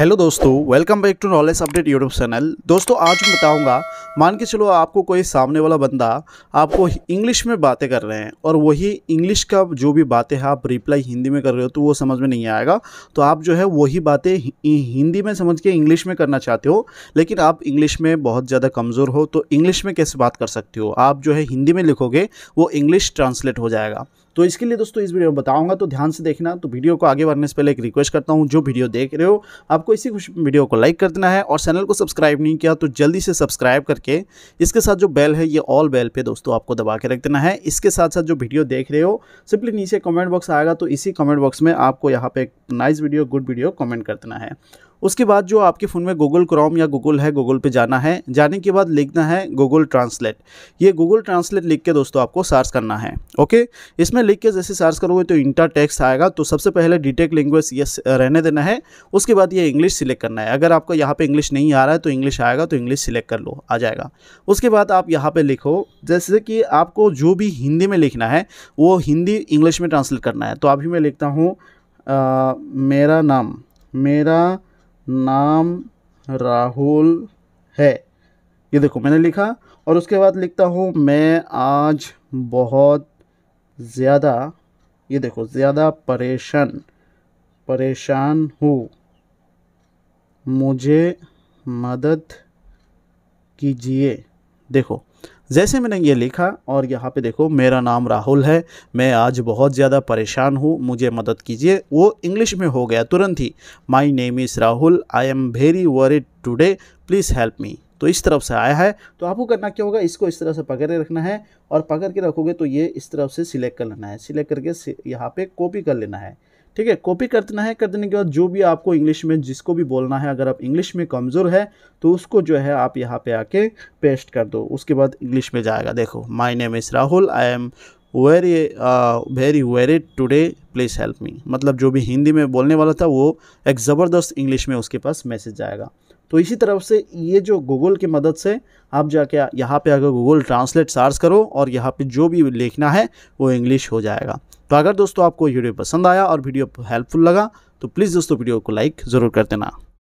hello दोस्तों welcome back to knowledge update YouTube channel दोस्तों आज मैं बताऊंगा मान के चलो आपको कोई सामने वाला बंदा आपको इंग्लिश में बातें कर रहे हैं और वही इंग्लिश का जो भी बातें हैं आप रिप्लाई हिंदी में कर रहे हो तो वो समझ में नहीं आएगा तो आप जो है वही बातें हिंदी में समझ के इंग्लिश में करना चाहते हो लेकिन आप इंग्लिश में बहुत ज़्यादा कमज़ोर हो तो इंग्लिश में कैसे बात कर सकते हो आप जो है हिंदी में लिखोगे वो इंग्लिश ट्रांसलेट हो जाएगा तो इसके लिए दोस्तों इस वीडियो में बताऊंगा तो ध्यान से देखना तो वीडियो को आगे बढ़ने से पहले एक रिक्वेस्ट करता हूँ जो वीडियो देख रहे हो आपको आपको इसी वीडियो को लाइक कर देना है और चैनल को सब्सक्राइब नहीं किया तो जल्दी से सब्सक्राइब करके इसके साथ जो बेल है ये ऑल बेल पे दोस्तों आपको दबा के रख देना है इसके साथ साथ जो वीडियो देख रहे हो सिंपली नीचे कमेंट बॉक्स आएगा तो इसी कमेंट बॉक्स में आपको यहाँ पे एक nice video good video comment कर देना है उसके बाद जो आपके फ़ोन में गूगल क्रोम या गूगल है गूगल पे जाना है जाने के बाद लिखना है गूगल ट्रांसलेट ये गूगल ट्रांसलेट लिख के दोस्तों आपको सर्च करना है ओके इसमें लिख के जैसे सर्च करोगे तो इंटर टेक्स्ट आएगा तो सबसे पहले डिटेक्ट लैंग्वेज ये रहने देना है उसके बाद ये इंग्लिश सिलेक्ट करना है अगर आपको यहाँ पर इंग्लिश नहीं आ रहा है तो इंग्लिश आएगा तो इंग्लिश सिलेक्ट कर लो आ जाएगा उसके बाद आप यहाँ पर लिखो जैसे कि आपको जो भी हिंदी में लिखना है वो हिंदी इंग्लिश में ट्रांसलेट करना है तो अभी मैं लिखता हूँ मेरा नाम मेरा नाम राहुल है ये देखो मैंने लिखा और उसके बाद लिखता हूँ मैं आज बहुत ज़्यादा ये देखो ज़्यादा परेशान परेशान हूँ मुझे मदद कीजिए देखो जैसे मैंने ये लिखा और यहाँ पे देखो मेरा नाम राहुल है मैं आज बहुत ज़्यादा परेशान हूँ मुझे मदद कीजिए वो इंग्लिश में हो गया तुरंत ही my name is Rahul I am very worry today please help me तो इस तरफ से आया है तो आपको करना क्या होगा इसको इस तरह से पकड़ के रखना है और पकड़ के रखोगे तो ये इस तरफ से सिलेक्ट कर लेना है सिलेक्ट करके यहाँ पे कॉपी कर लेना है ठीक है कॉपी कर देना है कर देने के बाद जो भी आपको इंग्लिश में जिसको भी बोलना है अगर आप इंग्लिश में कमज़ोर है तो उसको जो है आप यहाँ पे आके पेस्ट कर दो उसके बाद इंग्लिश में जाएगा देखो my name is Rahul I am very very very today please help me मतलब जो भी हिंदी में बोलने वाला था वो एक ज़बरदस्त इंग्लिश में उसके पास मैसेज जाएगा तो इसी तरफ से ये जो गूगल की मदद से आप जाके यहाँ पे अगर गूगल ट्रांसलेट सर्च करो और यहाँ पे जो भी लिखना है वो इंग्लिश हो जाएगा तो अगर दोस्तों आपको वीडियो पसंद आया और वीडियो हेल्पफुल लगा तो प्लीज़ दोस्तों वीडियो को लाइक ज़रूर कर देना